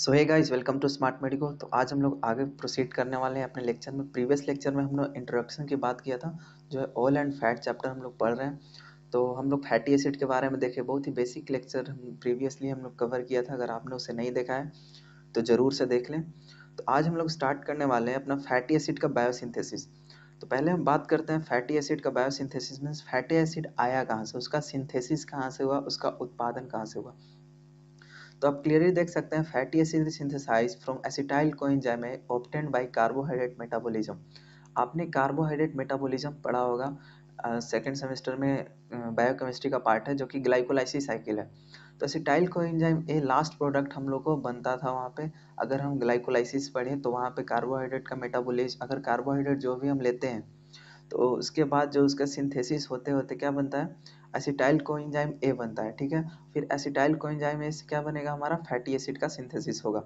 So hi guys welcome to Smart Medico तो आज हम लोग आगे प्रोसीड करने वाले हैं अपने लेक्चर में प्रीवियस लेक्चर में हमने इंट्रोडक्शन की बात किया था जो है ऑयल एंड फैट चैप्टर हम लोग पढ़ रहे हैं तो हम लोग फैटी एसिड के बारे में देखे बहुत ही बेसिक लेक्चर प्रीवियसली हम लोग कवर किया था अगर आपने उसे नहीं देखा है तो ज़रूर से देख लें तो आज हम लोग स्टार्ट करने वाले हैं अपना फैटी एसिड का बायोसिंथेसिस तो पहले हम बात करते हैं फैटी एसिड का बायोसिंथेसिस मीन्स फैटी एसिड आया कहाँ से उसका सिंथेसिस कहाँ से हुआ उसका उत्पादन कहाँ से हुआ तो आप क्लियरली देख सकते हैं fatty acid synthesize from acetyl coenzyme obtained by carbohydrate metabolism आपने कार्बोहाइड्रेट मेटाबॉलिज्म पढ़ा होगा सेकेंड uh, सेमेस्टर में बायोकेमिस्ट्री uh, का पार्ट है जो कि ग्लाइकोलाइसिस साइकिल है तो acetyl coenzyme A last product हम लोग को बनता था वहाँ पे अगर हम ग्लाइकोलाइसिस पढ़ें तो वहाँ पे कार्बोहाइड्रेट का मेटाबोलिज अगर कार्बोहाइड्रेट जो भी हम लेते हैं तो उसके बाद जो उसका सिंथेसिस होते होते क्या बनता है एसिटाइल इंजाइम ए बनता है ठीक है फिर एसिटाइल कोइंजाइम ए से क्या बनेगा हमारा फैटी एसिड का सिंथेसिस होगा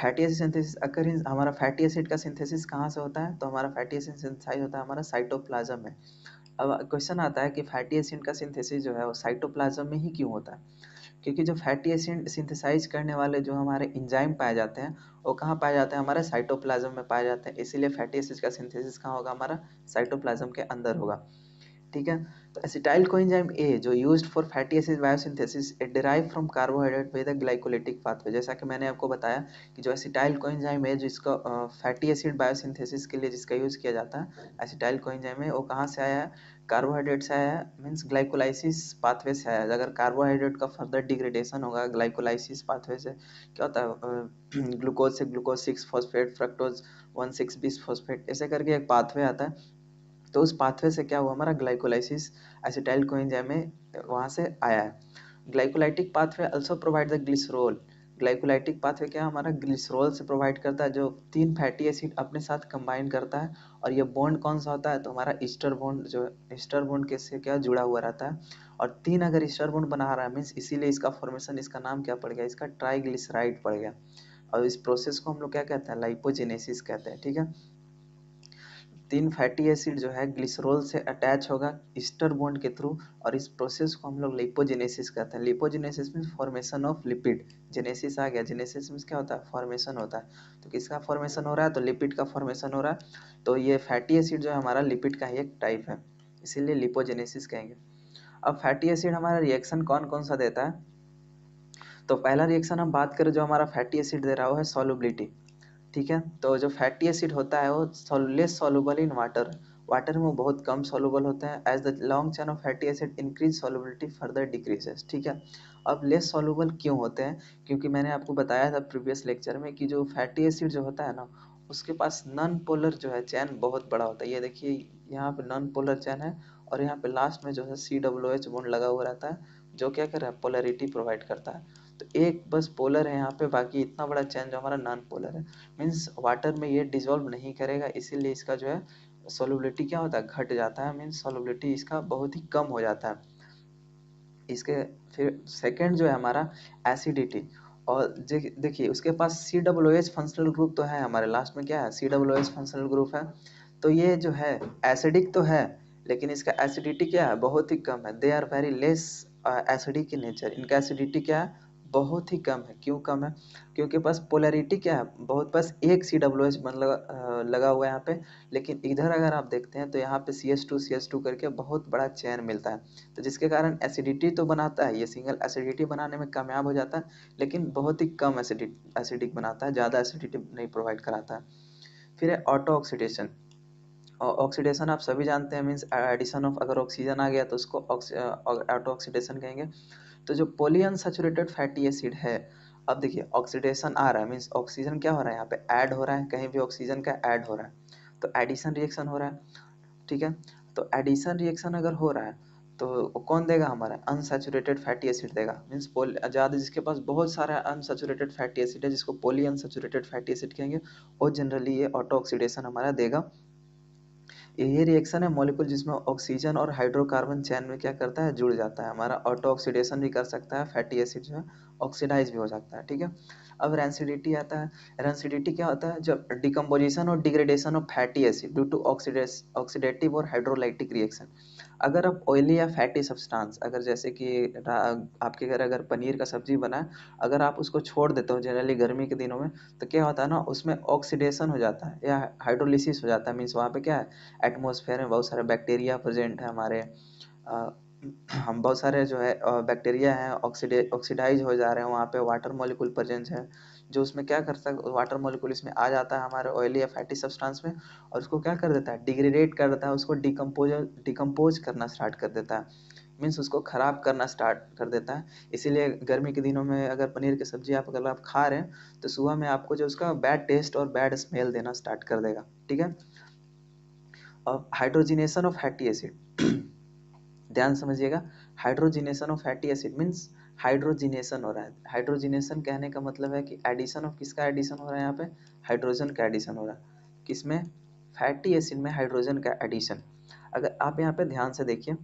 फैटी एसिड सिंथेसिस अगर हमारा फैटी एसिड का सिंथेसिस कहाँ से होता है तो हमारा फैटी एसिड सिंथेसाइज होता है हमारा साइटोप्लाज्म में अब क्वेश्चन आता है कि फैटी एसिड का सिंथेसिस जो है वो साइटोप्लाज्म में ही क्यों होता है क्योंकि जो फैटी एसिड सिंथेसाइज करने वाले जो हमारे इंजाइम पाए जाते हैं वो कहाँ पाए जाते हैं हमारे साइटोप्लाज्म में पाए जाते हैं इसीलिए फैटी एसिड का सिंथेसिस कहाँ होगा हमारा साइटोप्लाज्म के अंदर होगा ठीक है एसिटाइल coenzyme ए जो used for fatty acid biosynthesis it derive from carbohydrate with a glycolytic pathway जैसा कि मैंने आपको बताया कि जो एसिटाइल coenzyme है जिसका फैटी एसिड बायोसिंथेसिस के लिए जिसका यूज़ किया जाता है एसिटाइल coenzyme है वो कहाँ से आया कार्बोहाइड्रेट से आया मींस मीन्स ग्लाइकोलाइसिस पाथवे से आया अगर कार्बोहाइड्रेट का फर्दर डिग्रेडेशन होगा ग्लाइकोलाइसिस पाथवे से क्या होता है ग्लूकोज से glucose six phosphate fructose one six bisphosphate ऐसे करके एक पाथवे आता है तो उस पाथवे से क्या हुआ हमारा ग्लाइकोलाइसिस एसिटाइल कोएंजाइम वहाँ से आया है glycolytic pathway also provide the glycerol glycolytic pathway क्या हमारा ग्लिसरोल से प्रोवाइड करता है जो तीन फैटी एसिड अपने साथ कंबाइन करता है और ये बॉन्ड कौन सा होता है तो हमारा ईस्टर बॉन्ड जो ईस्टर बॉन्ड के से क्या जुड़ा हुआ रहता है और तीन अगर ईस्टर बॉन्ड बना रहा है मीन्स इसीलिए इसका फॉर्मेशन इसका नाम क्या पड़ गया इसका ट्राइग्लिसराइड पड़ गया और इस प्रोसेस को हम लोग क्या कहते हैं लाइपोजेनेसिस कहते हैं ठीक है थीका? तीन फैटी एसिड जो है ग्लिसरोल से अटैच होगा ईस्टर बॉन्ड के थ्रू और इस प्रोसेस को हम लोग लिपोजेनेसिस कहते हैं lipogenesis means formation of lipid genesis आ गया जेनेसिस मीन्स क्या होता है फॉर्मेशन होता है तो किसका फॉर्मेशन हो रहा है तो लिपिड का फॉर्मेशन हो रहा है तो ये फैटी एसिड जो है हमारा लिपिड का ही एक टाइप है इसीलिए लिपोजेनेसिस कहेंगे अब फैटी एसिड हमारा रिएक्शन कौन कौन सा देता है तो पहला रिएक्शन हम बात करें जो हमारा फैटी एसिड दे रहा है सोलिबिलिटी ठीक है तो जो फैटी एसिड होता है वो less soluble in water water में बहुत कम सोलबल होते हैं as the long chain of fatty acid increase solubility further decreases ठीक है अब लेस सोलबल क्यों होते हैं क्योंकि मैंने आपको बताया था प्रीवियस लेक्चर में कि जो फैटी एसिड जो होता है ना उसके पास नॉन पोलर जो है चैन बहुत बड़ा होता है ये देखिए यहाँ पे नॉन पोलर चैन है और यहाँ पे लास्ट में जो है सी डब्ल्यू एच बोन लगा हुआ रहता है जो क्या कर रहा है पोलरिटी प्रोवाइड करता है तो एक बस पोलर है यहाँ पे बाकी इतना बड़ा चेन जो हमारा नॉन पोलर है मीन्स वाटर में ये डिजोल्व नहीं करेगा इसीलिए इसका जो है सोलिबिलिटी क्या होता है घट जाता है मीन्स सोलिबिलिटी इसका बहुत ही कम हो जाता है इसके फिर सेकेंड जो है हमारा एसिडिटी और देखिए उसके पास C W H functional group तो है हमारे लास्ट में क्या है C W H functional group है तो ये जो है एसिडिक तो है लेकिन इसका एसिडिटी क्या है बहुत ही कम है they are very less acidic in nature इनका एसिडिटी क्या है बहुत ही कम है क्यों कम है क्योंकि बस पोलैरिटी क्या है बहुत बस एक सी डब्ल्यू एच बन लगा लगा हुआ है यहाँ पे लेकिन इधर अगर आप देखते हैं तो यहाँ पे C S two C S two करके बहुत बड़ा चैन मिलता है तो जिसके कारण एसिडिटी तो बनाता है ये सिंगल एसिडिटी बनाने में कामयाब हो जाता है लेकिन बहुत ही कम एसिडिक एसिडिक बनाता है ज़्यादा एसिडिटी नहीं प्रोवाइड कराता है फिर है ऑटो ऑक्सीडेशन ऑक्सीडेशन आप सभी जानते हैं मीन्स एडिशन ऑफ अगर ऑक्सीजन आ गया तो उसको ऑटो ऑक्सीडेशन कहेंगे तो जो पोलीअनसेचुरेटेड फैटी एसिड है अब देखिए ऑक्सीडेशन आ रहा है मीन्स ऑक्सीजन क्या हो रहा है यहाँ पे ऐड हो रहा है कहीं भी ऑक्सीजन का ऐड हो रहा है तो एडिशन रिएक्शन हो रहा है ठीक है तो एडिशन रिएक्शन अगर हो रहा है तो कौन देगा हमारा अनसेचुरेटेड फैटी एसिड देगा मीन्स पोल ज़्यादा जिसके पास बहुत सारा अनसेचुरेटेड फैटी एसिड है जिसको पोली अनसेचुरेटेड फैटी एसिड कहेंगे और जनरली ये ऑटो ऑक्सीडेशन हमारा देगा ये रिएक्शन है मॉलिक्यूल जिसमें ऑक्सीजन और हाइड्रोकार्बन चैन में क्या करता है जुड़ जाता है हमारा ऑटो ऑक्सीडेशन भी कर सकता है फैटी एसिड जो है ऑक्सीडाइज भी हो जाता है ठीक है अब रेंसिडिटी आता है रेंसिडिटी क्या होता है जब डिकम्पोजिशन और degradation of fatty acid due to oxidase oxidative और हाइड्रोलाइटिक रिएक्शन अगर आप ऑयली या फैटी सब्सटेंस अगर जैसे कि आपके घर अगर पनीर का सब्जी बना अगर आप उसको छोड़ देते हो जनरली गर्मी के दिनों में तो क्या होता है ना उसमें ऑक्सीडेशन हो जाता है या हाइड्रोलिसिस हो जाता है मीन्स वहाँ पर क्या है एटमोसफेयर में बहुत सारे बैक्टीरिया प्रजेंट है हमारे हम बहुत सारे जो है बैक्टीरिया हैं ऑक्सीडे ऑक्सीडाइज हो जा रहे हैं वहाँ पे वाटर मोलिकुल प्रजेंट है जो उसमें क्या करता है वाटर मॉलिक्यूल इसमें आ जाता है हमारे ऑयली या फैटी सब्सटेंस में और उसको क्या कर देता है डिग्रेडेट कर देता है उसको डिकम्पोज डिकम्पोज करना स्टार्ट कर देता है मीन्स उसको ख़राब करना स्टार्ट कर देता है इसीलिए गर्मी के दिनों में अगर पनीर की सब्ज़ी आप अगर आप खा रहे हैं तो सुबह में आपको जो उसका बैड टेस्ट और बैड स्मेल देना स्टार्ट कर देगा ठीक है और हाइड्रोजिनेशन ऑफ फैटी एसिड ध्यान समझिएगा hydrogenation of fatty acid means hydrogenation हो रहा है हाइड्रोजिनेशन कहने का मतलब है कि एडिशन ऑफ किसका एडिशन हो रहा है यहाँ पे हाइड्रोजन का एडिशन हो रहा है किसमें फैटी एसिड में हाइड्रोजन का एडिशन अगर आप यहाँ पे ध्यान से देखिए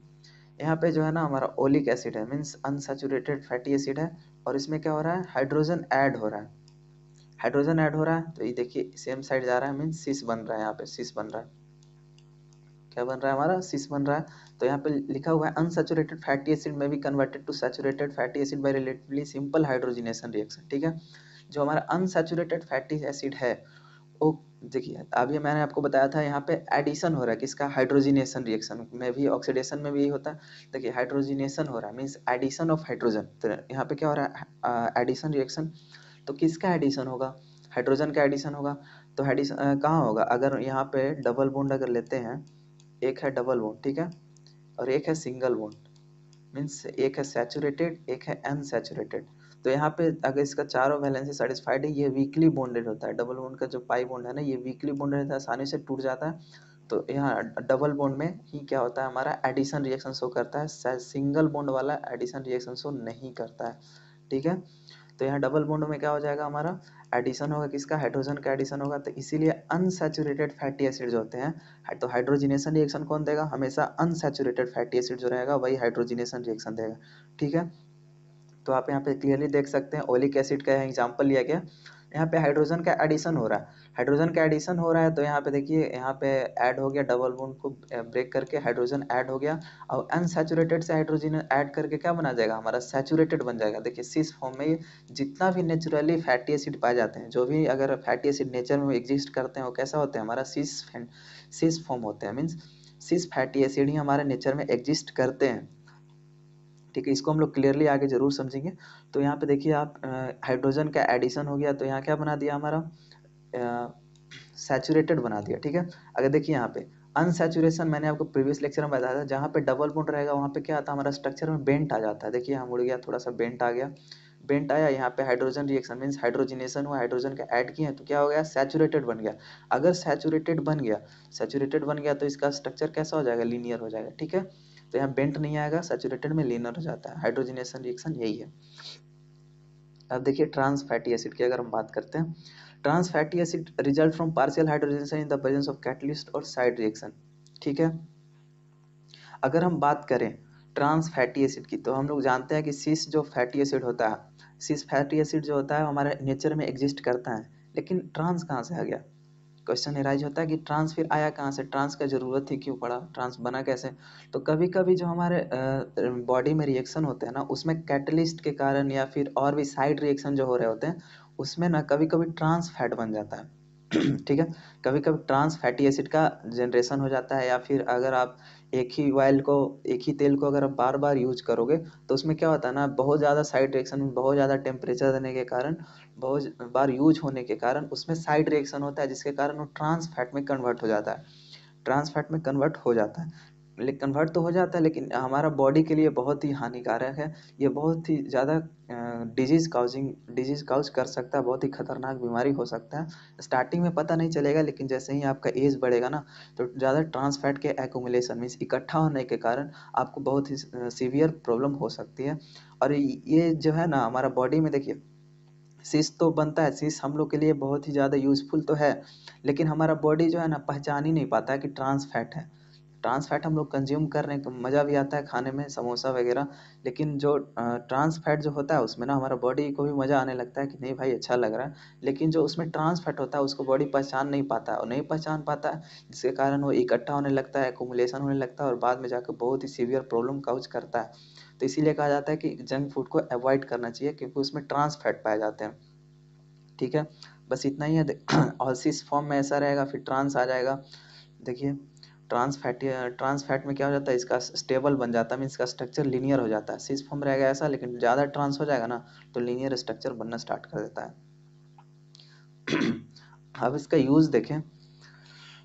यहाँ पे जो है ना हमारा ओलिक एसिड है मीन्स अनसेचुरेटेड फैटी एसिड है और इसमें क्या हो रहा है हाइड्रोजन ऐड हो रहा है हाइड्रोजन ऐड हो रहा है तो ये देखिए सेम साइड जा रहा है मीन्स सिस बन रहा है यहाँ पे सिस बन रहा है क्या बन रहा है हमारा सिस बन रहा है तो यहाँ पे लिखा हुआ है अनसेचुरेटेड फैटी एसिड में भी converted to saturated fatty acid by relatively simple hydrogenation reaction ठीक है जो हमारा अनसेचुरेटेड फैटी एसिड है वो देखिए अभी मैंने आपको बताया था यहाँ पे एडिशन हो रहा है किसका हाइड्रोजिनेशन रिएक्शन में भी ऑक्सीडेशन में भी यही होता है देखिए हाइड्रोजिनेशन हो रहा है मीन्स एडिशन ऑफ हाइड्रोजन तो यहाँ पे क्या हो रहा है एडिशन रिएक्शन तो किसका एडिशन होगा हाइड्रोजन का एडिशन होगा तो हेडिस कहाँ होगा अगर यहाँ पे डबल बोंड अगर लेते हैं एक है डबल बॉन्ड ठीक है और एक है सिंगल बॉन्ड मीन्स एक है सैचुरेटेड एक है अनसेचुरेटेड तो यहाँ पे अगर इसका चारों वैलेंसी सेटिस्फाइड है ये वीकली बॉन्डेड होता है डबल बॉन्ड का जो पाई बॉन्ड है ना ये वीकली बॉन्डेड होता है आसानी से टूट जाता है तो यहाँ डबल बॉन्ड में ही क्या होता है हमारा एडिशन रिएक्शन शो करता है सिंगल बॉन्ड वाला एडिशन रिएक्शन शो नहीं करता है ठीक है तो यहाँ डबल बॉन्ड में क्या हो जाएगा हमारा एडिशन होगा किसका हाइड्रोजन का एडिशन होगा तो इसीलिए अनसेचुरेटेड फैटी एसिड जो होते हैं हाँ, तो हाइड्रोजिनेशन रिएक्शन कौन देगा हमेशा अनसेचुरेटेड फैटी एसिड जो रहेगा वही हाइड्रोजिनेशन रिएक्शन देगा ठीक है तो आप यहाँ पे क्लियरली देख सकते हैं ओलिक एसिड का यहाँ एग्जाम्पल लिया गया यहाँ पे हाइड्रोजन का एडिशन हो रहा है हाइड्रोजन का एडिशन हो रहा है तो यहाँ पे देखिए यहाँ पे ऐड हो गया डबल बोन को ब्रेक करके हाइड्रोजन ऐड हो गया और अनसेचुरेटेड से हाइड्रोजन ऐड करके क्या बना जाएगा हमारा सेचुरेटेड बन जाएगा देखिए सिस फॉर्म में जितना भी नेचुरली फैटी एसिड पाए जाते हैं जो भी अगर फैटी एसिड नेचर में एग्जिस्ट करते हैं वो कैसा होते हैं हमारा सिस सिस फॉर्म होते हैं मीन्स सिस फैटी एसिड ही हमारे नेचर में एग्जिस्ट करते हैं ठीक है इसको हम लोग क्लियरली आगे जरूर समझेंगे तो यहाँ पे देखिए आप हाइड्रोजन का एडिशन हो गया तो यहाँ क्या बना दिया हमारा सैचुरेटेड बना दिया ठीक है अगर देखिए यहाँ पे अनसेचुरेशन मैंने आपको प्रीवियस लेक्चर में बताया था जहाँ पे डबल बोन रहेगा वहाँ पे क्या आता हमारा स्ट्रक्चर में बेंट आ जाता है देखिए यहाँ मुड़ गया थोड़ा सा बेंट आ गया बेंट आया यहाँ पे हाइड्रोजन रिएक्शन मीन्स हाइड्रोजिनेशन हुआ हाइड्रोजन का ऐड किए तो क्या हो गया सैचुरेटेड बन गया अगर सैचुरेटेड बन गया सैचुरेटेड बन गया तो इसका स्ट्रक्चर कैसा हो जाएगा लीनियर हो जाएगा ठीक है तो यहाँ बेंट नहीं आएगा सेचुरेटेड में लीनर हो जाता है हाइड्रोजिनेशन रिएक्शन यही है अब देखिए ट्रांस फैटी एसिड की अगर हम बात करते हैं trans fatty acid result from partial hydrogenation in the presence of catalyst और साइड रिएक्शन ठीक है अगर हम बात करें ट्रांस फैटी एसिड की तो हम लोग जानते हैं कि सीस जो फैटी एसिड होता है सीस फैटी एसिड जो होता है हमारे नेचर में एग्जिस्ट करता है लेकिन ट्रांस कहाँ से आ गया क्वेश्चन एराइज होता है कि ट्रांस फिर आया कहाँ से ट्रांस का ज़रूरत ही क्यों पड़ा ट्रांस बना कैसे तो कभी कभी जो हमारे बॉडी में रिएक्शन होते हैं ना उसमें कैटलिस्ट के कारण या फिर और भी साइड रिएक्शन जो हो रहे होते हैं उसमें ना कभी कभी ट्रांस फैट बन जाता है ठीक है कभी कभी ट्रांस फैटी एसिड का जनरेशन हो जाता है या फिर अगर आप एक ही ऑयल को एक ही तेल को अगर आप बार बार यूज करोगे तो उसमें क्या होता है ना बहुत ज़्यादा साइड रिएक्शन बहुत ज़्यादा टेम्परेचर देने के कारण बहुत बार यूज होने के कारण उसमें साइड रिएक्शन होता है जिसके कारण वो ट्रांस फैट में कन्वर्ट हो जाता है ट्रांस फैट में कन्वर्ट हो जाता है कन्वर्ट तो हो जाता है लेकिन हमारा बॉडी के लिए बहुत ही हानिकारक है ये बहुत ही ज़्यादा डिजीज़ काउजिंग डिजीज़ काउज कर सकता है बहुत ही खतरनाक बीमारी हो सकता है स्टार्टिंग में पता नहीं चलेगा लेकिन जैसे ही आपका एज बढ़ेगा ना तो ज़्यादा ट्रांसफैट के एकोमुलेशन मीन्स इकट्ठा होने के कारण आपको बहुत ही सीवियर प्रॉब्लम हो सकती है और ये जो है ना हमारा बॉडी में देखिए सीस तो बनता है सीस हम लोग के लिए बहुत ही ज़्यादा यूज़फुल तो है लेकिन हमारा बॉडी जो है ना पहचान ही नहीं पाता है कि ट्रांस फैट है ट्रांस फैट हम लोग कंज्यूम कर रहे हैं तो मज़ा भी आता है खाने में समोसा वगैरह लेकिन जो ट्रांस फैट जो होता है उसमें ना हमारा बॉडी को भी मज़ा आने लगता है कि नहीं भाई अच्छा लग रहा है लेकिन जो उसमें ट्रांस फैट होता है उसको बॉडी पहचान नहीं पाता है और नहीं पहचान पाता है जिसके कारण वो इकट्ठा होने लगता है एकोमुलेशन होने लगता है और बाद में जाकर बहुत ही सीवियर प्रॉब्लम काउज करता है तो इसीलिए कहा जाता है कि जंक फूड को अवॉइड करना चाहिए क्योंकि उसमें ट्रांस फैट पाए जाते हैं ठीक है बस इतना ही है ऑलसिस फॉर्म में ऐसा रहेगा फिर ट्रांस आ जाएगा देखिए ट्रांस फैटी ट्रांस फैट में क्या हो जाता है इसका स्टेबल बन जाता है मीन इसका स्ट्रक्चर लीनियर हो जाता है सिस फॉर्म रहेगा ऐसा लेकिन ज़्यादा ट्रांस हो जाएगा ना तो लीनियर स्ट्रक्चर बनना स्टार्ट कर देता है अब इसका यूज़ देखें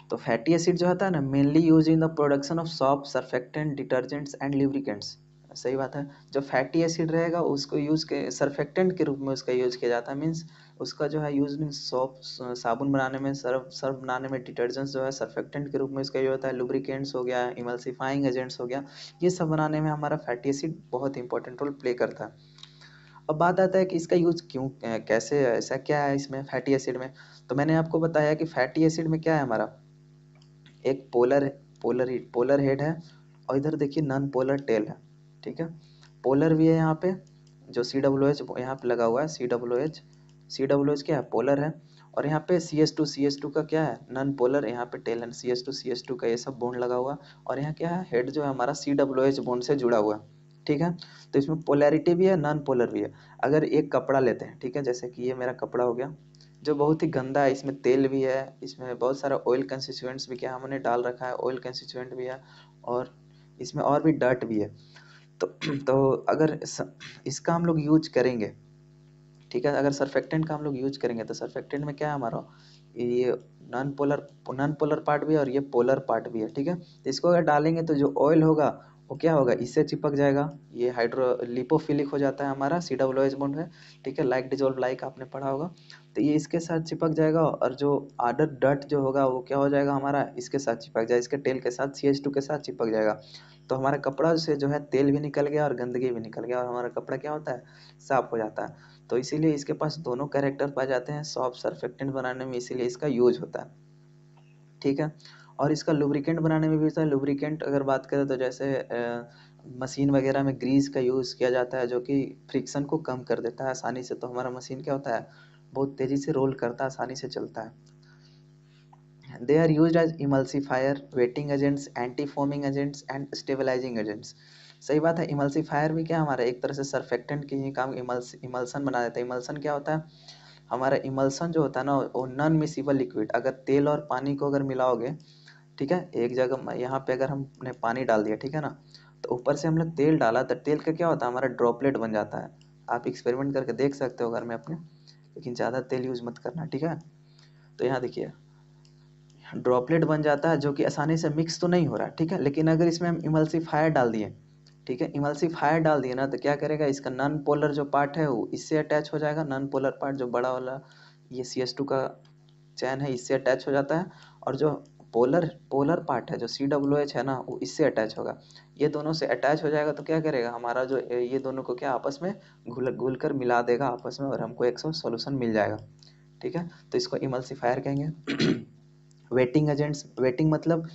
तो फैटी एसिड जो होता है ना mainly use in the production of soap surfactant detergents and lubricants सही बात है जो फैटी एसिड रहेगा उसको यूज़ के सर्फेक्टेंट के रूप में उसका यूज़ किया जाता है मीन्स उसका जो है यूज़ मीन सॉप साबुन बनाने में सर्फ सर्फ बनाने में डिटर्जेंट्स जो है सर्फेक्टेंट के रूप में उसका यूज होता है लुब्रिकेंट्स हो गया इमल्सिफाइंग एजेंट्स हो गया ये सब बनाने में हमारा फैटी एसिड बहुत इंपॉर्टेंट रोल प्ले करता है अब बात आता है कि इसका यूज़ क्यों कैसे ऐसा क्या है इसमें फैटी एसिड में तो मैंने आपको बताया कि फैटी एसिड में क्या है हमारा एक पोलर पोलर पोलर हेड है और इधर देखिए नॉन पोलर टेल है ठीक है पोलर भी है यहाँ पे जो सी डब्ल्यू एच यहाँ पे लगा हुआ है C W H C W H क्या है पोलर है और यहाँ पे C S two C S two का क्या है नन पोलर यहाँ पे टेलन C S two C S two का ये सब बोन लगा हुआ और यहाँ क्या है हेड जो है हमारा सी डब्ल्यू एच बोन से जुड़ा हुआ है ठीक है तो इसमें पोलैरिटी भी है नॉन पोलर भी है अगर एक कपड़ा लेते हैं ठीक है जैसे कि ये मेरा कपड़ा हो गया जो बहुत ही गंदा है इसमें तेल भी है इसमें बहुत सारा ऑयल कंसिस्टेंट्स भी क्या हमने डाल रखा है ऑयल कंसिस्टेंट भी है और इसमें और भी डर्ट भी है तो तो अगर इसका हम लोग यूज करेंगे ठीक है अगर सरफेक्टेंट का हम लोग यूज करेंगे तो सरफेक्टेंट में क्या है हमारा ये non polar non polar part भी है और ये पोलर पार्ट भी है ठीक है तो इसको अगर डालेंगे तो जो ऑयल होगा वो क्या होगा इससे चिपक जाएगा ये हाइड्रो लिपोफिलिक हो जाता है हमारा सी डब्लो एच बॉन्ड है ठीक है लाइक डिजोल्व लाइक आपने पढ़ा होगा तो ये इसके साथ चिपक जाएगा और जो आडर डट जो होगा वो क्या हो जाएगा हमारा इसके साथ चिपक जाएगा इसके टेल के साथ सी एच टू के साथ चिपक जाएगा तो हमारा कपड़ा से जो है तेल भी निकल गया और गंदगी भी निकल गया और हमारा कपड़ा क्या होता है साफ़ हो जाता है तो इसीलिए इसके पास दोनों कैरेक्टर पाए जाते हैं सॉफ्ट सर्फेक्टेंट बनाने में इसीलिए इसका यूज होता है ठीक है और इसका लुब्रिकेंट बनाने में भी होता है लुब्रिकेंट अगर बात करें तो जैसे मशीन वगैरह में ग्रीस का यूज़ किया जाता है जो कि फ्रिक्शन को कम कर देता है आसानी से तो हमारा मशीन क्या होता है बहुत तेज़ी से रोल करता है आसानी से चलता है they are use as emulsifier wetting agents anti foaming agents and stabilizing agents सही बात है इमल्सीफायर भी क्या है हमारा एक तरह से सरफेक्टेंट के ही काम इमल्स इमल्सन बना देता है इमल्सन क्या होता है हमारा इमल्सन जो होता है ना वो नॉन मिसिबल लिक्विड अगर तेल और पानी को अगर मिलाओगे ठीक है एक जगह यहाँ पे अगर हमने पानी डाल दिया ठीक है ना तो ऊपर से हमने तेल डाला तो तेल का क्या होता है हमारा ड्रॉपलेट बन जाता है आप एक्सपेरिमेंट करके देख सकते हो घर में अपने लेकिन ज़्यादा तेल यूज़ मत करना ठीक है तो यहाँ देखिए ड्रॉपलेट बन जाता है जो कि आसानी से मिक्स तो नहीं हो रहा ठीक है लेकिन अगर इसमें हम इमल्सीफायर डाल दिए ठीक है इमल्सीफायर डाल दिए ना तो क्या करेगा इसका नॉन पोलर जो पार्ट है वो इससे अटैच हो जाएगा नॉन पोलर पार्ट जो बड़ा वाला ये सी एस टू का चैन है इससे अटैच हो जाता है और जो पोलर पोलर पार्ट है जो सी डब्ल्यू एच है ना वो इससे अटैच होगा ये दोनों से अटैच हो जाएगा तो क्या करेगा हमारा जो ये दोनों को क्या आपस में घुल घुल कर मिला देगा आपस में और हमको एक सौ सोल्यूशन मिल जाएगा ठीक है तो इसको इमल्सीफायर कहेंगे वेटिंग एजेंट्स वेटिंग मतलब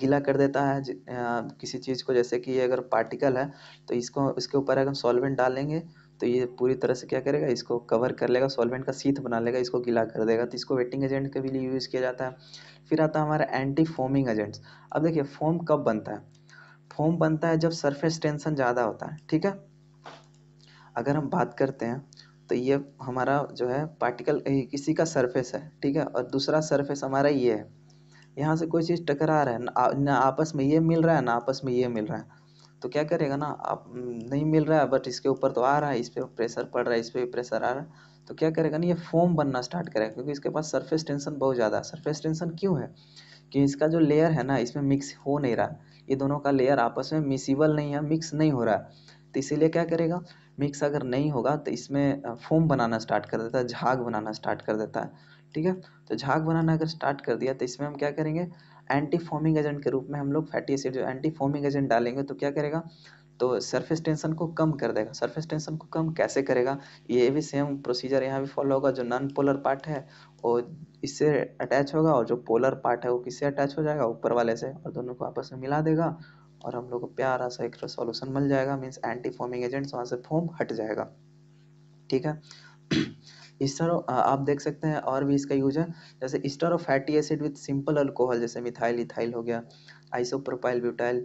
गीला कर देता है किसी चीज़ को जैसे कि ये अगर पार्टिकल है तो इसको इसके ऊपर अगर हम सॉल्वेंट डालेंगे तो ये पूरी तरह से क्या करेगा इसको कवर कर लेगा सॉल्वेंट का सीथ बना लेगा इसको गीला कर देगा तो इसको वेटिंग एजेंट के भी लिए यूज़ किया जाता है फिर आता है हमारा एंटी फोमिंग एजेंट्स अब देखिए फोम कब बनता है फोम बनता है जब सरफेस टेंशन ज़्यादा होता है ठीक है अगर हम बात करते हैं तो ये हमारा जो है पार्टिकल किसी का सरफेस है ठीक है और दूसरा सरफेस हमारा ये है यहाँ से कोई चीज़ टकरा रहा है ना आपस में ये मिल रहा है ना आपस में ये मिल रहा है तो क्या करेगा ना आप नहीं मिल रहा है बट इसके ऊपर तो आ रहा है इस पर प्रेशर पड़ रहा है इस पर भी प्रेशर आ रहा है तो क्या करेगा ना ये फोम बनना स्टार्ट करेगा क्योंकि इसके पास सरफेस टेंशन बहुत ज़्यादा है सरफेस टेंशन क्यों है कि इसका जो लेयर है ना इसमें मिक्स हो नहीं रहा ये दोनों का लेयर आपस में मिसिबल नहीं है मिक्स नहीं हो रहा है तो इसीलिए क्या करेगा मिक्स अगर नहीं होगा तो इसमें फोम बनाना स्टार्ट कर देता है झाग बनाना स्टार्ट कर देता है ठीक है तो झाग बनाना अगर स्टार्ट कर दिया तो इसमें हम क्या करेंगे एंटी फॉर्मिंग एजेंट के रूप में हम लोग फैटी एसिड जो एंटी फॉर्मिंग एजेंट डालेंगे तो क्या करेगा तो सरफेस टेंशन को कम कर देगा सरफेस टेंशन को कम कैसे करेगा ये भी सेम प्रोसीजर यहाँ भी फॉलो होगा जो नॉन पोलर पार्ट है वो इससे अटैच होगा और जो पोलर पार्ट है वो किससे अटैच हो जाएगा ऊपर वाले से और दोनों को आपस में मिला देगा और हम लोग को प्यारा सा एक सॉल्यूशन मिल जाएगा मीन्स एंटी फॉर्मिंग एजेंट्स वहाँ से फॉर्म हट जाएगा ठीक है इस्टर आप देख सकते हैं और भी इसका यूज है जैसे ester of fatty acid with simple alcohol जैसे मिथाइल इथाइल हो गया isopropyl butyl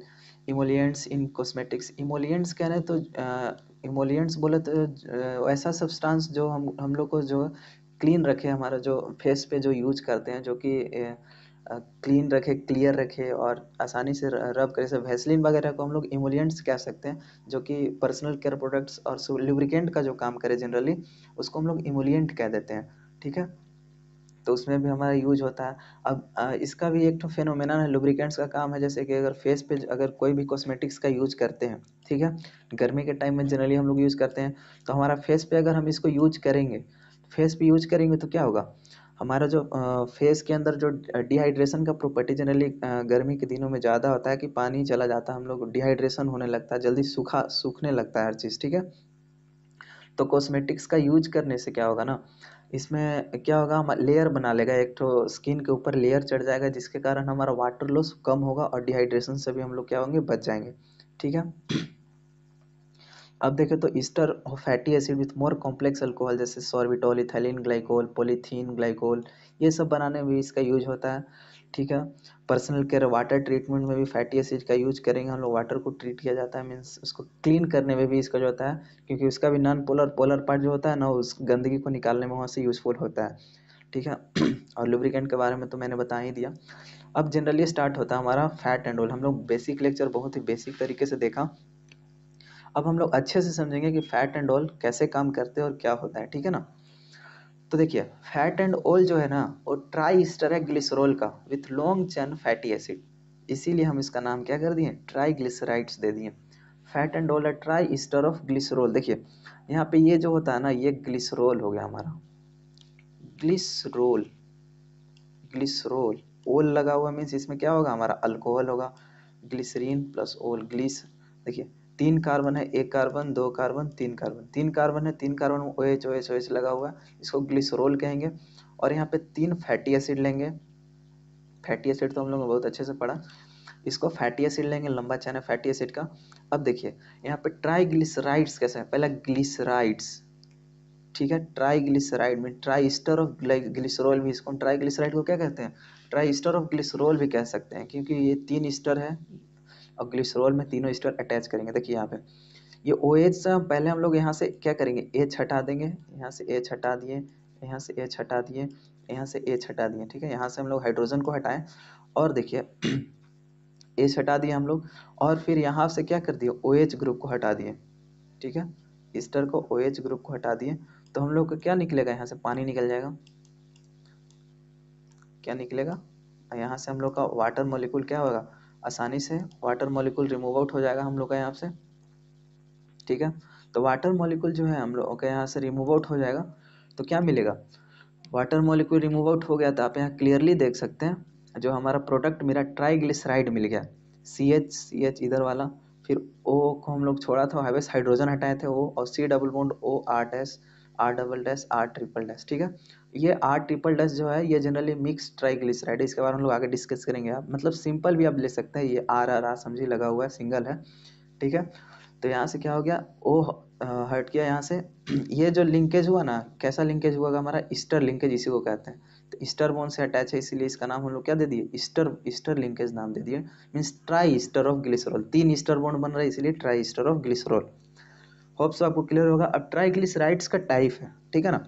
emollients in cosmetics emollients कह रहे हैं तो इमोलियंट्स बोले तो ऐसा सब्सटेंस जो हम हम लोग को जो क्लीन रखे हमारा जो फेस पे जो यूज करते हैं जो कि क्लीन रखे क्लियर रखे और आसानी से रब करे जैसे वैसलिन वगैरह को हम लोग इमोलियंट्स कह सकते हैं जो कि पर्सनल केयर प्रोडक्ट्स और लुब्रिकेंट का जो काम करे जनरली उसको हम लोग इमोलियंट कह देते हैं ठीक है तो उसमें भी हमारा यूज होता है अब इसका भी एक तो फेनोमेना है लुब्रिकेंट्स का काम है जैसे कि अगर फेस पे अगर कोई भी कॉस्मेटिक्स का यूज करते हैं ठीक है गर्मी के टाइम में जनरली हम लोग यूज़ करते हैं तो हमारा फेस पे अगर हम इसको यूज करेंगे फेस पे यूज करेंगे तो क्या होगा हमारा जो फेस के अंदर जो डिहाइड्रेशन का प्रॉपर्टी जनरली गर्मी के दिनों में ज़्यादा होता है कि पानी चला जाता है हम लोग डिहाइड्रेशन होने लगता है जल्दी सूखा सूखने लगता है हर चीज़ ठीक है तो कॉस्मेटिक्स का यूज करने से क्या होगा ना इसमें क्या होगा हम लेयर बना लेगा एक तो स्किन के ऊपर लेयर चढ़ जाएगा जिसके कारण हमारा वाटर लॉस कम होगा और डिहाइड्रेशन से भी हम लोग क्या होंगे बच जाएंगे ठीक है अब देखें तो ईस्टर और fatty acid with more complex alcohol जैसे sorbitol ethylene glycol polyethylene glycol ये सब बनाने में भी इसका यूज होता है ठीक है पर्सनल केयर वाटर ट्रीटमेंट में भी फैटी एसिड का यूज करेंगे हम लोग वाटर को ट्रीट किया जाता है मीन्स उसको क्लीन करने में भी इसका जो होता है क्योंकि उसका भी नॉन पोलर पोलर पार्ट जो होता है ना उस गंदगी को निकालने में वहाँ से यूज़फुल होता है ठीक है और लुब्रिकेंट के बारे में तो मैंने बता ही दिया अब जनरली स्टार्ट होता है हमारा फैट एंड ऑयल हम लोग बेसिक लेक्चर बहुत ही बेसिक तरीके से देखा अब हम लोग अच्छे से समझेंगे कि फैट एंड ऑल कैसे काम करते हैं और क्या होता है ठीक है ना तो देखिए फैट एंड ऑल जो है ना वो ट्राई ग्लिसरॉल का with long chain fatty acid इसीलिए हम इसका नाम क्या कर दिए ट्राई ग्लिसराइड्स दे दिए fat and oil triester of glycerol देखिए यहाँ पे ये जो होता है ना ये ग्लिसरोल हो गया हमारा ग्लिसरोल ग्लिसरोल ओल लगा हुआ मीन्स इसमें क्या होगा हमारा अल्कोहल होगा ग्लिसरीन प्लस ओल ग्लिस देखिए तीन कार्बन है एक कार्बन दो कार्बन तीन कार्बन तीन कार्बन है तीन carbon O H O H O H लगा हुआ है इसको ग्लिसरोल कहेंगे और यहाँ पे तीन फैटी एसिड लेंगे फैटी एसिड तो हम लोग बहुत अच्छे से पढ़ा इसको फैटी एसिड लेंगे लंबा चैन है फैटी एसिड का अब देखिए यहाँ पे ट्राईग्लिसराइड्स कैसे है पहला ग्लिसराइड्स ठीक है ट्राईग्लिसराइड में ट्राईस्टर ऑफ ग्लिसरोल भी इसको ट्राईग्लिसराइड को क्या कहते हैं ट्राईस्टर ऑफ ग्लिसरोल भी कह सकते हैं क्योंकि ये तीन स्टर है और ग्लिसरॉल में तीनों स्टर अटैच करेंगे देखिए यहाँ पे ये ओ एच पहले हम लोग यहाँ से क्या करेंगे एच हटा देंगे यहाँ से एच हटा दिए यहाँ से एच हटा दिए यहाँ से एच हटा दिए ठीक है यहाँ से हम लोग हाइड्रोजन को हटाएं और देखिए एच हटा दिए हम लोग और फिर यहाँ से क्या कर दिए ओ एच ग्रुप को हटा दिए ठीक है ईस्टर को ओ एच ग्रुप को हटा दिए तो हम लोग को क्या निकलेगा यहाँ से पानी निकल जाएगा क्या निकलेगा यहाँ से हम लोग का वाटर मोलिकुल क्या होगा आसानी से वाटर मॉलिक्यूल रिमूव आउट हो जाएगा हम लोग का यहाँ से ठीक है तो वाटर मॉलिक्यूल जो है हम लोग का यहाँ से रिमूव आउट हो जाएगा तो क्या मिलेगा वाटर मॉलिक्यूल रिमूव आउट हो गया तो आप यहाँ क्लियरली देख सकते हैं जो हमारा प्रोडक्ट मेरा ट्राइग्लिसराइड मिल गया सी एच सी एच इधर वाला फिर ओ को हम लोग छोड़ा था हाइवेस हाइड्रोजन हटाए थे ओ और C double bond O R dash R double dash R triple dash ठीक है ये आर ट्रिपल डस जो है ये जनरली मिक्स ट्राइग्लिसराइड इसके बारे में हम लोग आगे डिस्कस करेंगे आप मतलब सिंपल भी आप ले सकते हैं ये आर आर आर समझिए लगा हुआ है सिंगल है ठीक है तो यहाँ से क्या हो गया ओ हट गया यहाँ से ये जो लिंकेज हुआ ना कैसा लिंकेज हुआ हमारा ईस्टर लिंकेज इसी को कहते हैं तो ईस्टर बोन से अटैच है इसीलिए इसका नाम हम लोग क्या दे दिए ईस्टर ईस्टर लिंकेज नाम दे दिए means triester of glycerol तीन ईस्टर बोन बन रहा है इसीलिए triester of glycerol hopes आपको क्लियर होगा अब ट्राई का टाइप है ठीक है ना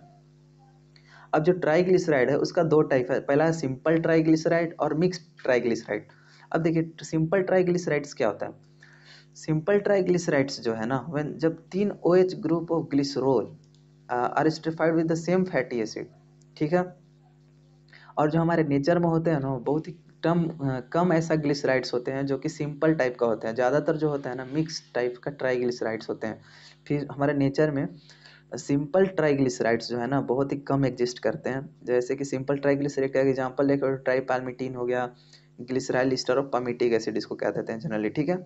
अब जो ट्राइग्लिसराइड है उसका दो टाइप है पहला है सिंपल ट्राइग्लिसराइड और मिक्स ट्राइग्लिसराइड अब देखिए सिंपल ट्राइग्लिसराइड्स क्या होता है सिंपल ट्राइग्लिसराइड्स जो है ना वेन जब तीन O H group of glycerol are esterified with the same fatty acid ठीक है और जो हमारे नेचर में होते हैं ना बहुत ही कम uh, कम ऐसा ग्लिसराइड्स होते हैं जो कि सिंपल टाइप का होते हैं ज़्यादातर जो होता है ना मिक्स टाइप का ट्राइग्लिसराइड्स होते हैं फिर हमारे नेचर में सिंपल ट्राइग्लिसराइड्स जो है ना बहुत ही कम एग्जिस्ट करते हैं जैसे कि सिंपल ट्राइग्लिसराइड का एग्जाम्पल एक ट्राइपालमिटीन हो गया ग्लिसराइल स्टर और पमिटिक एसिड इसको कह देते हैं जनरली ठीक है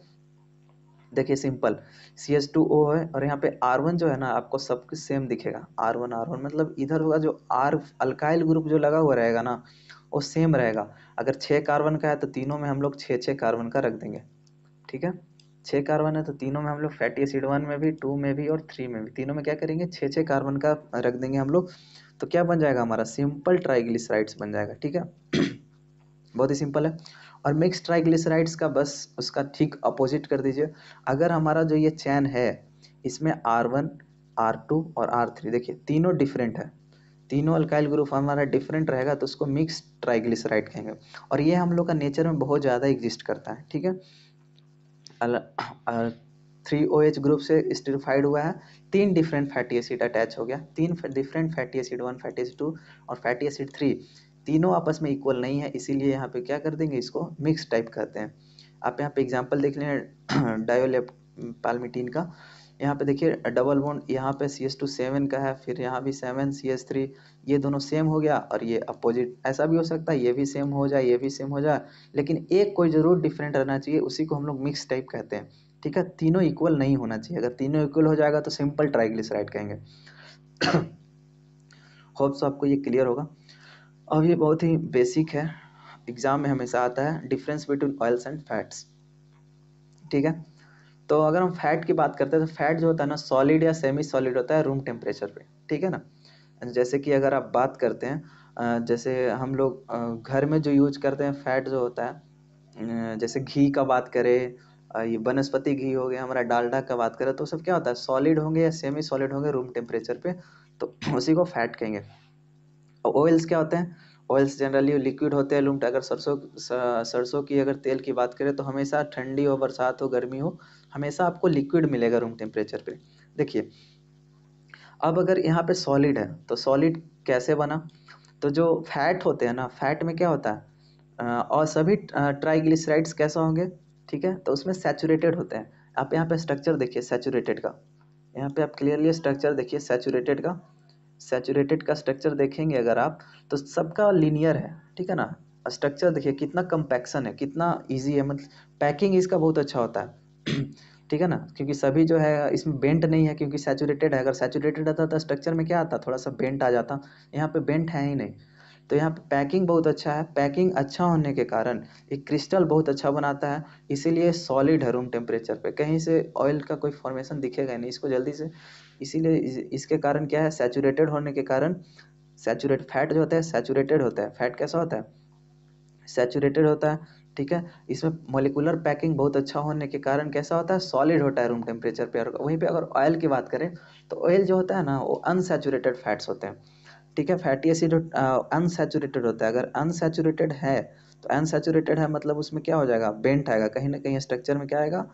देखिए simple C S two O है और यहाँ पे आर वन जो है ना आपको सब कुछ सेम दिखेगा आर वन आर वन मतलब इधर होगा जो आर अल्काइल ग्रुप जो लगा हुआ रहेगा ना वो सेम रहेगा अगर छः कार्बन का है तो तीनों में हम लोग छः छः कार्बन का रख देंगे ठीक है छः कार्बन है तो तीनों में हम लोग फैटी एसिड वन में भी टू में भी और थ्री में भी तीनों में क्या करेंगे छः छः कार्बन का रख देंगे हम लोग तो क्या बन जाएगा हमारा सिंपल ट्राइग्लिसराइड्स बन जाएगा ठीक है बहुत ही सिंपल है और मिक्स ट्राइग्लिसराइड्स का बस उसका ठीक अपोजिट कर दीजिए अगर हमारा जो ये चैन है इसमें आर वन आर टू और आर थ्री देखिए तीनों डिफरेंट है तीनों अल्काइल ग्रुप हमारा डिफरेंट रहेगा तो उसको मिक्स ट्राइग्लिसराइड कहेंगे और ये हम लोग का नेचर में बहुत ज़्यादा एग्जिस्ट करता है ठीक है थ्री ओ एच ग्रुप से स्टेरिफाइड हुआ है तीन डिफरेंट फैटी एसिड अटैच हो गया तीन different fatty acid one fatty acid two और फैटी एसिड थ्री तीनों आपस में इक्वल नहीं है इसीलिए यहाँ पे क्या कर देंगे इसको मिक्स टाइप करते हैं आप यहाँ पे एग्जांपल देख लें डायोलेप पालमिटीन का यहाँ पे देखिए डबल बॉन्ड यहाँ पे सी एस टू सेवन का है फिर यहाँ भी सेवन सी एस थ्री ये दोनों सेम हो गया और ये अपोजिट ऐसा भी हो सकता है ये भी सेम हो जाए ये भी सेम हो जाए लेकिन एक कोई ज़रूर डिफरेंट रहना चाहिए उसी को हम लोग मिक्स टाइप कहते हैं ठीक है तीनों इक्वल नहीं होना चाहिए अगर तीनों इक्वल हो जाएगा तो सिंपल ट्राइग्लिसराइड कहेंगे होप्स आपको ये क्लियर होगा अब ये बहुत ही बेसिक है एग्ज़ाम में हमेशा आता है difference between oils and fats ठीक है तो अगर हम फैट की बात करते हैं तो फैट जो होता है ना सॉलिड या सेमी सॉलिड होता है रूम टेम्परेचर पे ठीक है ना जैसे कि अगर आप बात करते हैं जैसे हम लोग घर में जो यूज करते हैं फैट जो होता है जैसे घी का बात करें ये वनस्पति घी हो गया हमारा डालडा का बात करें तो सब क्या होता है सॉलिड होंगे या सेमी सॉलिड होंगे रूम टेम्परेचर पे तो उसी को फैट कहेंगे ऑयल्स क्या होते हैं ऑयल्स जनरली लिक्विड होते हैं लूम्ड अगर सरसों सरसों की अगर तेल की बात करें तो हमेशा ठंडी हो बरसात हो गर्मी हो हमेशा आपको लिक्विड मिलेगा रूम टेम्परेचर पे देखिए अब अगर यहाँ पे सॉलिड है तो सॉलिड कैसे बना तो जो फैट होते हैं ना फैट में क्या होता है और सभी ट्राइग्लिसराइड्स कैसे होंगे ठीक है तो उसमें सेचूरेटेड होते हैं आप यहाँ पे स्ट्रक्चर देखिए सैचुरेटेड का यहाँ पे आप क्लियरली स्ट्रक्चर देखिए सैचुरेटेड का सेचुरेटेड का स्ट्रक्चर देखेंगे अगर आप तो सबका लीनियर है ठीक है ना स्ट्रक्चर देखिए कितना कम्पैक्सन है कितना ईजी है मतलब पैकिंग इसका बहुत अच्छा होता है ठीक है ना क्योंकि सभी जो है इसमें बेंट नहीं है क्योंकि सेचुरेटेड है अगर सेचुरेटेड रहता तो स्ट्रक्चर में क्या आता थोड़ा सा बेंट आ जाता यहाँ पे बेंट है ही नहीं तो यहाँ पे पैकिंग बहुत अच्छा है पैकिंग अच्छा होने के कारण ये क्रिस्टल बहुत अच्छा बनाता है इसीलिए सॉलिड है रूम टेम्परेचर पर कहीं से ऑयल का कोई फॉर्मेशन दिखेगा नहीं इसको जल्दी से इसीलिए इसके कारण क्या है सैचुरेटेड होने के कारण सैचुरेट फैट जो होता है सैचुरेटेड होता है फैट कैसा होता है सैचुरेटेड होता है ठीक है इसमें मोलिकुलर पैकिंग बहुत अच्छा होने के कारण कैसा होता है सॉलिड होता है रूम टेम्परेचर पे और वहीं पे अगर ऑयल की बात करें तो ऑयल जो होता है ना वो अनसेचुरेटेड फैट्स होते हैं ठीक है फैटी एसिड अनसेचुरेटेड होता है अगर अनसेचुरेटेड है तो अनसेचुरेटेड है मतलब उसमें क्या हो जाएगा बेंट आएगा कहीं ना कहीं स्ट्रक्चर में क्या आएगा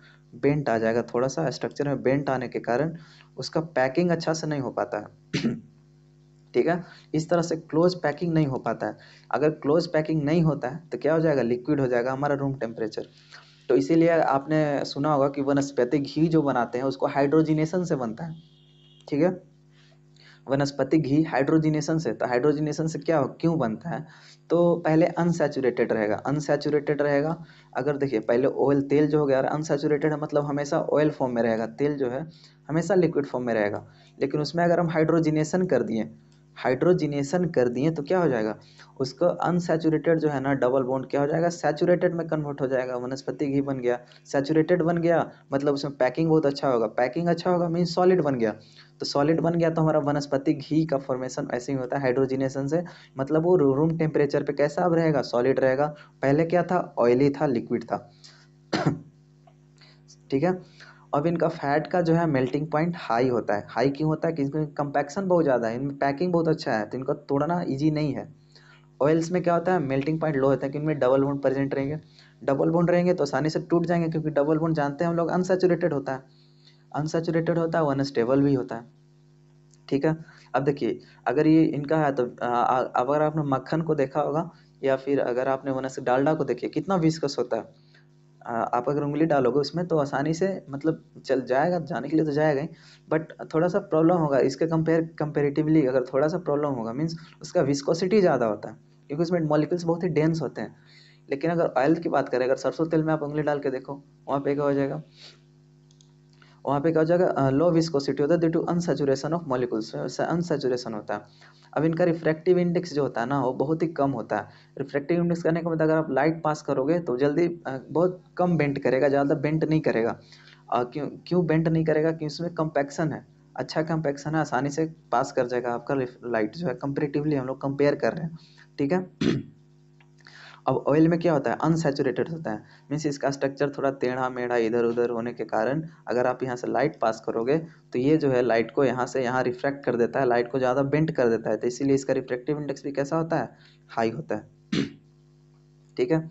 बेंट आ जाएगा थोड़ा सा स्ट्रक्चर में बेंट आने के कारण उसका पैकिंग अच्छा से नहीं हो पाता है ठीक है इस तरह से क्लोज पैकिंग नहीं हो पाता है अगर क्लोज पैकिंग नहीं होता है तो क्या हो जाएगा लिक्विड हो जाएगा हमारा रूम टेम्परेचर तो इसीलिए आपने सुना होगा कि वनस्पति घी जो बनाते हैं उसको हाइड्रोजिनेशन से बनता है ठीक है वनस्पति घी हाइड्रोजिनेशन से तो हाइड्रोजिनेशन से क्या हो क्यों बनता है तो पहले अनसेचुरेटेड रहेगा अनसेचुरेटेड रहेगा अगर देखिए पहले ऑयल तेल जो हो गया अनसेचुरेटेड है मतलब हमेशा ऑयल फॉर्म में रहेगा तेल जो है हमेशा लिक्विड फॉर्म में रहेगा लेकिन उसमें अगर हम हाइड्रोजिनेशन कर दिए हाइड्रोजिनेशन कर दिए तो क्या हो जाएगा उसको अनसेचुरेटेड जो है ना डबल बॉन्ड क्या हो जाएगा सेचुरेटेड में कन्वर्ट हो जाएगा वनस्पति घी बन गया सैचुरेटेड बन गया मतलब उसमें पैकिंग बहुत अच्छा होगा पैकिंग अच्छा होगा मीन सॉलिड बन गया तो सॉलिड बन गया तो हमारा वनस्पति घी का फॉर्मेशन ऐसे ही होता है हाइड्रोजिनेशन से मतलब वो रूम टेम्परेचर पर कैसा अब रहेगा सॉलिड रहेगा पहले क्या था ऑयली था लिक्विड था ठीक है अब इनका फैट का जो है मेल्टिंग पॉइंट हाई होता है हाई क्यों होता है क्योंकि कंपैक्शन बहुत ज़्यादा है इनमें पैकिंग बहुत अच्छा है तो इनका तोड़ना ईजी नहीं है ऑयल्स में क्या होता है मेल्टिंग पॉइंट लो होता है क्योंकि इनमें डबल बोन प्रेजेंट रहेंगे डबल बोन रहेंगे तो आसानी से टूट जाएंगे क्योंकि डबल बोन जानते हैं हम लोग अनसेचुरेटेड होता है अनसेचुरेटेड होता है वो अनस्टेबल भी होता है ठीक है अब देखिए अगर ये इनका है तो अगर आपने मक्खन को देखा होगा या फिर अगर आपने वनस डालडा को देखिए कितना विस्कस होता है आप अगर उंगली डालोगे उसमें तो आसानी से मतलब चल जाएगा जाने के लिए तो जाएगा ही बट थोड़ा सा प्रॉब्लम होगा इसके कंपेयर कंपेरेटिवली अगर थोड़ा सा प्रॉब्लम होगा मीन्स उसका विस्कोसिटी ज़्यादा होता है क्योंकि उसमें मॉलिकल्स बहुत ही डेंस होते हैं लेकिन अगर ऑयल की बात करें अगर सरसों तेल में आप उंगली डाल के देखो वहाँ पे क्या हो जाएगा वहाँ पे क्या हो जाएगा लो विस्कोसिटी होता है due to unsaturation of molecules unsaturation होता है अब इनका रिफ्रैक्टिव इंडेक्स जो होता है ना वो बहुत ही कम होता है रिफ्रैक्टिव इंडेक्स करने का मतलब अगर आप लाइट पास करोगे तो जल्दी बहुत कम बेंट करेगा ज़्यादा बेंट नहीं करेगा क्यों क्यों बेंट नहीं करेगा क्योंकि उसमें कंपैक्शन है अच्छा कंपैक्शन है आसानी से पास कर जाएगा आपका लाइट जो है कंपेरेटिवली हम लोग कंपेयर कर रहे हैं ठीक है अब ऑयल में क्या होता है अनसेचुरेटेड होता है मीन्स इसका स्ट्रक्चर थोड़ा टेढ़ा मेढ़ा इधर उधर होने के कारण अगर आप यहाँ से लाइट पास करोगे तो ये जो है लाइट को यहाँ से यहाँ रिफ्रैक्ट कर देता है लाइट को ज़्यादा बेंट कर देता है तो इसीलिए इसका रिफ्रैक्टिव इंडेक्स भी कैसा होता है हाई होता है ठीक है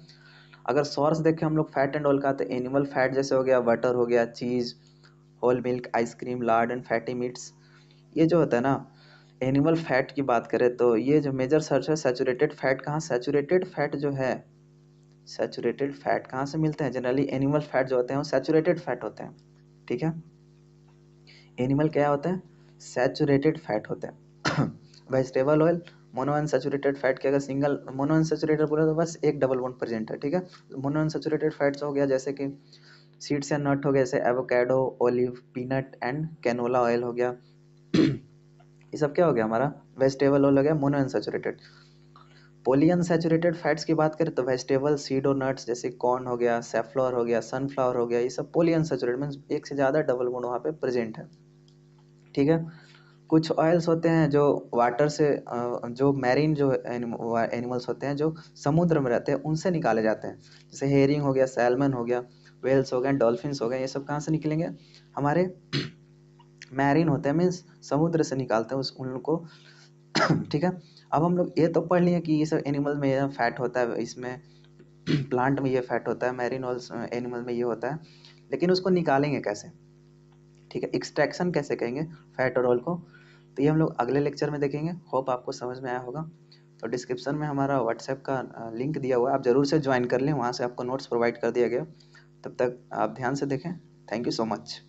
अगर सोर्स देखें हम लोग फैट एंड ऑयल का तो एनिमल फैट जैसे हो गया बटर हो गया cheese whole milk ice cream lard and fatty meats ये जो होता है ना एनिमल फैट की बात करें तो ये जो मेजर सर्च है सैचुरेटेड फैट कहाँ सैचुरेटेड फैट जो है सैचुरेटेड फैट कहाँ से मिलते हैं जनरली एनिमल फैट जो होते हैं वो सैचुरेटेड फैट होते हैं ठीक है एनिमल क्या होते हैं सैचुरेटेड फैट होते हैं वेजिटेबल ऑयल सेचुरेटेड फैट के अगर सिंगल सेचुरेटेड बोला तो बस एक डबल वन प्रेजेंट है ठीक है सेचुरेटेड फैट्स हो गया जैसे कि सीड्स एंड नट हो गया जैसे avocado olive peanut and canola oil हो गया ये सब क्या हो गया हमारा वेजिटेबल ऑयल हो गया मोनो मोनोअनसेचुरेटेड सेचुरेटेड फैट्स की बात करें तो वेजिटेबल सीड और नट्स जैसे कॉर्न हो गया सेफ्लावर हो गया सनफ्लावर हो गया ये सब पोलियनसेचुरेटेड मीन्स एक से ज़्यादा डबल गुण वहाँ पे प्रेजेंट है ठीक है कुछ ऑयल्स होते हैं जो वाटर से जो मैरीन जो एनिमल्स होते हैं जो समुद्र में रहते हैं उनसे निकाले जाते हैं जैसे हेरिंग हो गया सैलमन हो गया वेल्स हो गए डॉल्फिन्स हो गए ये सब कहाँ से निकलेंगे हमारे मैरिन होते हैं मीन्स समुद्र से निकालते हैं उस उन लोग को ठीक है अब हम लोग ये तो पढ़ लिए कि ये सब एनिमल में यह फैट होता है इसमें प्लांट में ये फैट होता है ऑल्स एनिमल में ये होता है लेकिन उसको निकालेंगे कैसे ठीक है एक्सट्रैक्शन कैसे कहेंगे फैट और ऑल को तो ये हम लोग अगले लेक्चर में देखेंगे होप आपको समझ में आया होगा तो डिस्क्रिप्शन में हमारा व्हाट्सएप का लिंक दिया हुआ है आप ज़रूर से ज्वाइन कर लें वहाँ से आपको नोट्स प्रोवाइड कर दिया गया तब तक आप ध्यान से देखें थैंक यू सो मच